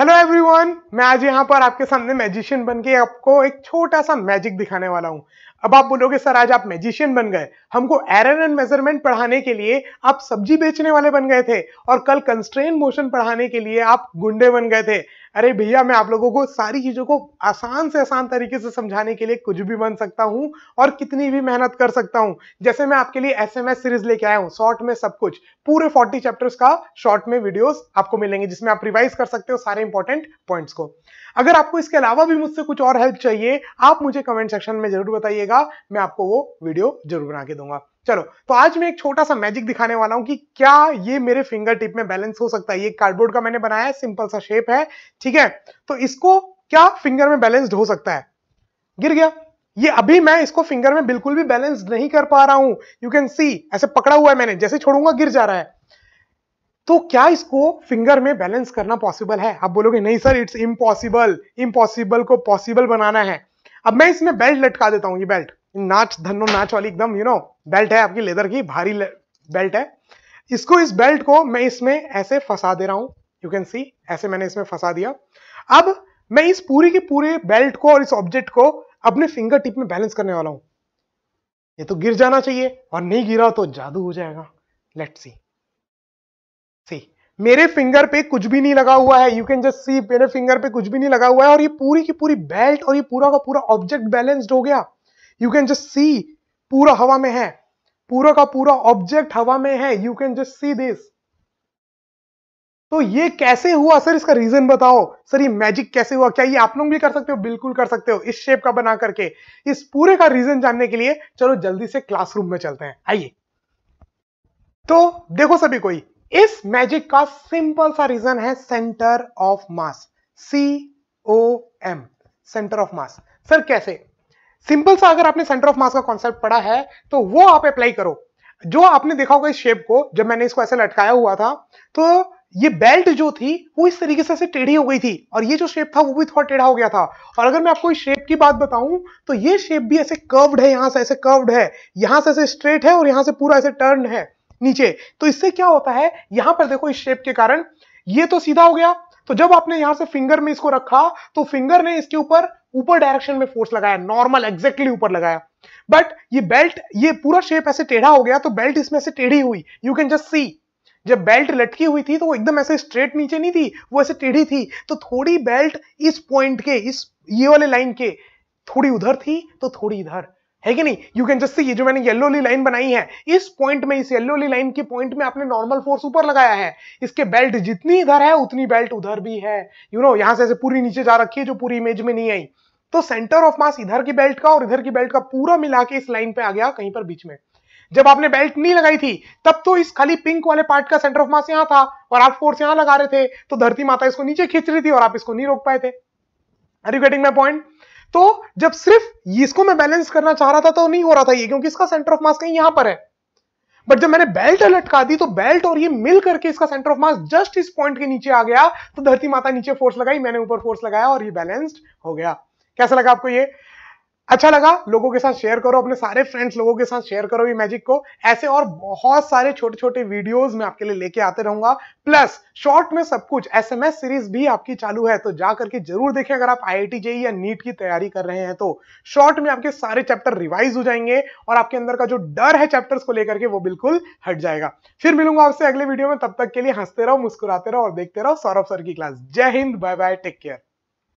hello everyone मैं आज यहाँ पर आपके सामने मैजिशियन बन के आपको एक छोटा सा मैजिक दिखाने वाला हूं अब आप बोलोगे सर आज आप मैजिशियन बन गए हमको एरर एंड मेजरमेंट पढ़ाने के लिए आप सब्जी बेचने वाले बन गए थे और कल कंस्ट्रेन मोशन पढ़ाने के लिए आप गुंडे बन गए थे अरे भैया मैं आप लोगों को सारी चीज़ों को आसान से आसान तरीके से समझाने के लिए कुछ भी बन सकता हूं और कितनी भी मेहनत कर सकता हूं जैसे मैं आपके लिए एस सीरीज लेके आया हूँ शॉर्ट में सब कुछ पूरे फोर्टी चैप्टर्स का शॉर्ट में वीडियोस आपको मिलेंगे जिसमें आप रिवाइज कर सकते हो सारे इंपॉर्टेंट पॉइंट्स को अगर आपको इसके अलावा भी मुझसे कुछ और हेल्प चाहिए आप मुझे कमेंट सेक्शन में जरूर बताइएगा रहेगा मैं आपको वो वीडियो जरूर बना के दूंगा चलो तो आज मैं एक छोटा सा मैजिक दिखाने वाला हूं कि क्या ये मेरे फिंगर टिप में बैलेंस हो सकता है ये कार्डबोर्ड का मैंने बनाया है सिंपल सा शेप है ठीक है तो इसको क्या फिंगर में बैलेंस्ड हो सकता है गिर गया ये अभी मैं इसको फिंगर में बिल्कुल भी बैलेंस नहीं कर पा रहा हूं यू कैन सी ऐसे पकड़ा हुआ है मैंने जैसे छोड़ूंगा गिर जा रहा है तो क्या इसको फिंगर में बैलेंस करना पॉसिबल है आप बोलोगे नहीं सर इट्स इम्पॉसिबल इम्पॉसिबल को पॉसिबल बनाना है अब मैं इसमें बेल्ट लटका देता हूं ये बेल्ट नाच धनो नाच वाली एकदम यू नो बेल्ट है आपकी लेदर की भारी ले, बेल्ट है इसको इस बेल्ट को मैं इसमें ऐसे फंसा दे रहा हूं यू कैन सी ऐसे मैंने इसमें फंसा दिया अब मैं इस पूरी के पूरे बेल्ट को और इस ऑब्जेक्ट को अपने फिंगर टिप में बैलेंस करने वाला हूं ये तो गिर जाना चाहिए और नहीं गिरा तो जादू हो जाएगा लेट सी सी मेरे फिंगर पे कुछ भी नहीं लगा हुआ है यू कैन जस्ट सी मेरे फिंगर पे कुछ भी नहीं लगा हुआ है और ये पूरी की पूरी बेल्ट और ये पूरा का पूरा ऑब्जेक्ट बैलेंस्ड हो गया यू कैन जस्ट सी पूरा हवा में है पूरा का पूरा ऑब्जेक्ट हवा में है you can just see this तो ये कैसे हुआ सर इसका रीजन बताओ सर ये मैजिक कैसे हुआ क्या ये आप लोग भी कर सकते हो बिल्कुल कर सकते हो इस शेप का बना करके इस पूरे का रीजन जानने के लिए चलो जल्दी से क्लासरूम में चलते हैं आइए तो देखो सभी कोई इस मैजिक का सिंपल सा रीजन है centre of mass C O M centre of mass sir कैसे सिंपल सा अगर आपने सेंटर ऑफ मास का कॉन्सेप्ट पढ़ा है तो वो आप अप्लाई करो जो आपने देखा होगा इस शेप को जब मैंने इसको ऐसे लटकाया हुआ था तो ये बेल्ट जो थी वो इस तरीके से टेढ़ी हो गई थी और ये जो शेप था वो भी थोड़ा टेढ़ा हो गया था और अगर मैं आपको इस शेप की बात बताऊं तो ये शेप भी ऐसे कर्व्ड है यहां से ऐसे कर्व्ड है यहां से ऐसे स्ट्रेट है और यहां से पूरा ऐसे टर्न है नीचे तो इससे क्या होता है यहां पर देखो इस शेप के कारण ये तो सीधा हो गया तो जब आपने यहां से फिंगर में इसको रखा तो फिंगर ने इसके ऊपर ऊपर डायरेक्शन में फोर्स लगाया नॉर्मल एग्जैक्टली ऊपर लगाया बट ये बेल्ट ये पूरा शेप ऐसे टेढ़ा हो गया तो बेल्ट इसमें से टेढ़ी हुई यू कैन जस्ट सी जब बेल्ट लटकी हुई थी तो वो एकदम ऐसे स्ट्रेट नीचे नहीं थी वो ऐसे टेढ़ी थी तो थोड़ी बेल्ट इस पॉइंट के इस ये वाले लाइन के थोड़ी उधर थी तो थोड़ी इधर है कि नहीं यू कैन जस्ट सी ये जो मैंने येलो वाली लाइन बनाई है इस पॉइंट में इस येलो वाली लाइन के पॉइंट में आपने नॉर्मल फोर्स ऊपर लगाया है इसके बेल्ट जितनी इधर है उतनी बेल्ट उधर भी है यू you नो know, यहां से ऐसे पूरी नीचे जा रखी है जो पूरी इमेज में नहीं आई तो सेंटर ऑफ मास इधर की बेल्ट का और इधर की बेल्ट का पूरा मिला के इस लाइन पे आ गया कहीं पर बीच में जब आपने बेल्ट नहीं लगाई थी तब तो इस खाली पिंक वाले पार्ट का सेंटर ऑफ मास यहां था और आप फोर्स यहां लगा रहे थे तो धरती माता इसको नीचे खींच रही थी और आप इसको नहीं रोक पाए थे are you getting my point तो जब सिर्फ इसको मैं बैलेंस करना चाह रहा था तो नहीं हो रहा था ये क्योंकि इसका सेंटर ऑफ मास कहीं यहां पर है बट जब मैंने बेल्ट लटका दी तो बेल्ट और ये मिल करके इसका सेंटर ऑफ मास जस्ट इस पॉइंट के नीचे आ गया तो धरती माता नीचे फोर्स लगाई मैंने ऊपर फोर्स लगाया और ये बैलेंस्ड हो गया कैसा लगा आपको ये अच्छा लगा लोगों के साथ शेयर करो अपने सारे फ्रेंड्स लोगों के साथ शेयर करो ये मैजिक को ऐसे और बहुत सारे छोटे छोटे वीडियोस मैं आपके लिए लेके आते रहूंगा प्लस शॉर्ट में सब कुछ एसएमएस सीरीज भी आपकी चालू है तो जाकर के जरूर देखें अगर आप आई जेई e या नीट की तैयारी कर रहे हैं तो शॉर्ट में आपके सारे चैप्टर रिवाइज हो जाएंगे और आपके अंदर का जो डर है चैप्टर्स को लेकर के वो बिल्कुल हट जाएगा फिर मिलूंगा आपसे अगले वीडियो में तब तक के लिए हंसते रहो मुस्कुराते रहो और देखते रहो सौरभ सर की क्लास जय हिंद बाय बाय टेक केयर